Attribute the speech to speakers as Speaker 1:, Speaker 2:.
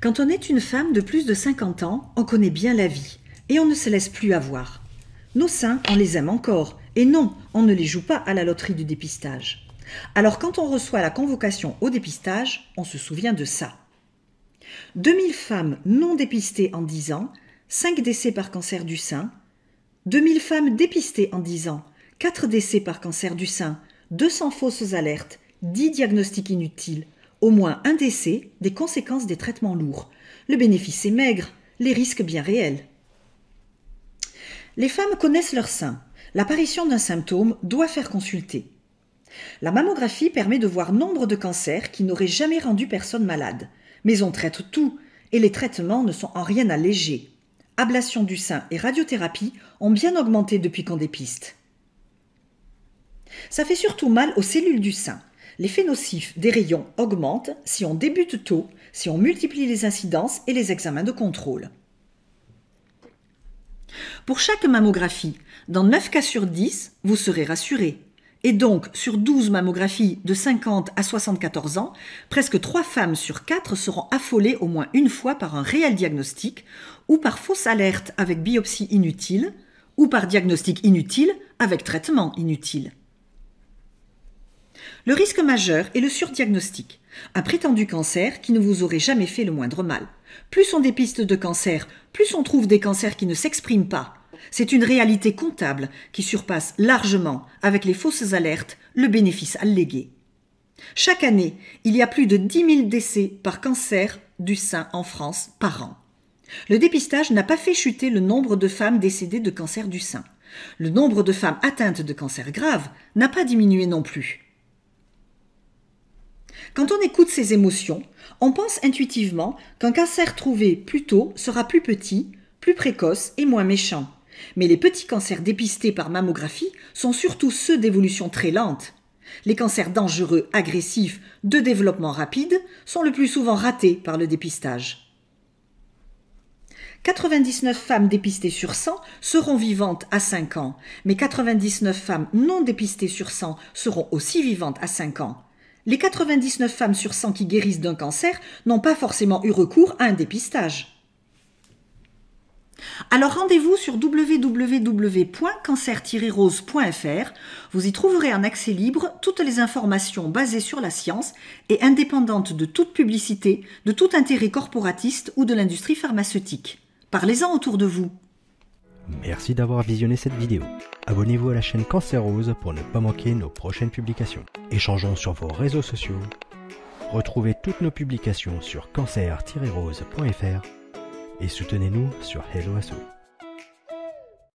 Speaker 1: Quand on est une femme de plus de 50 ans, on connaît bien la vie et on ne se laisse plus avoir. Nos seins, on les aime encore et non, on ne les joue pas à la loterie du dépistage. Alors quand on reçoit la convocation au dépistage, on se souvient de ça. 2000 femmes non dépistées en 10 ans, 5 décès par cancer du sein. 2000 femmes dépistées en 10 ans, 4 décès par cancer du sein, 200 fausses alertes, 10 diagnostics inutiles, au moins un décès des conséquences des traitements lourds. Le bénéfice est maigre, les risques bien réels. Les femmes connaissent leur sein. L'apparition d'un symptôme doit faire consulter. La mammographie permet de voir nombre de cancers qui n'auraient jamais rendu personne malade. Mais on traite tout, et les traitements ne sont en rien allégés. Ablation du sein et radiothérapie ont bien augmenté depuis qu'on dépiste. Ça fait surtout mal aux cellules du sein. L'effet nocif des rayons augmente si on débute tôt, si on multiplie les incidences et les examens de contrôle. Pour chaque mammographie, dans 9 cas sur 10, vous serez rassuré. Et donc, sur 12 mammographies de 50 à 74 ans, presque 3 femmes sur 4 seront affolées au moins une fois par un réel diagnostic, ou par fausse alerte avec biopsie inutile, ou par diagnostic inutile avec traitement inutile. Le risque majeur est le surdiagnostic, un prétendu cancer qui ne vous aurait jamais fait le moindre mal. Plus on dépiste de cancers, plus on trouve des cancers qui ne s'expriment pas. C'est une réalité comptable qui surpasse largement, avec les fausses alertes, le bénéfice allégué. Chaque année, il y a plus de 10 000 décès par cancer du sein en France par an. Le dépistage n'a pas fait chuter le nombre de femmes décédées de cancer du sein. Le nombre de femmes atteintes de cancer grave n'a pas diminué non plus. Quand on écoute ces émotions, on pense intuitivement qu'un cancer trouvé plus tôt sera plus petit, plus précoce et moins méchant. Mais les petits cancers dépistés par mammographie sont surtout ceux d'évolution très lente. Les cancers dangereux, agressifs, de développement rapide sont le plus souvent ratés par le dépistage. 99 femmes dépistées sur 100 seront vivantes à 5 ans, mais 99 femmes non dépistées sur 100 seront aussi vivantes à 5 ans. Les 99 femmes sur 100 qui guérissent d'un cancer n'ont pas forcément eu recours à un dépistage. Alors rendez-vous sur www.cancer-rose.fr. Vous y trouverez en accès libre toutes les informations basées sur la science et indépendantes de toute publicité, de tout intérêt corporatiste ou de l'industrie pharmaceutique. Parlez-en autour de vous. Merci d'avoir visionné cette vidéo. Abonnez-vous à la chaîne Cancer Rose pour ne pas manquer nos prochaines publications. Échangeons sur vos réseaux sociaux. Retrouvez toutes nos publications sur cancer-rose.fr et soutenez-nous sur Asso.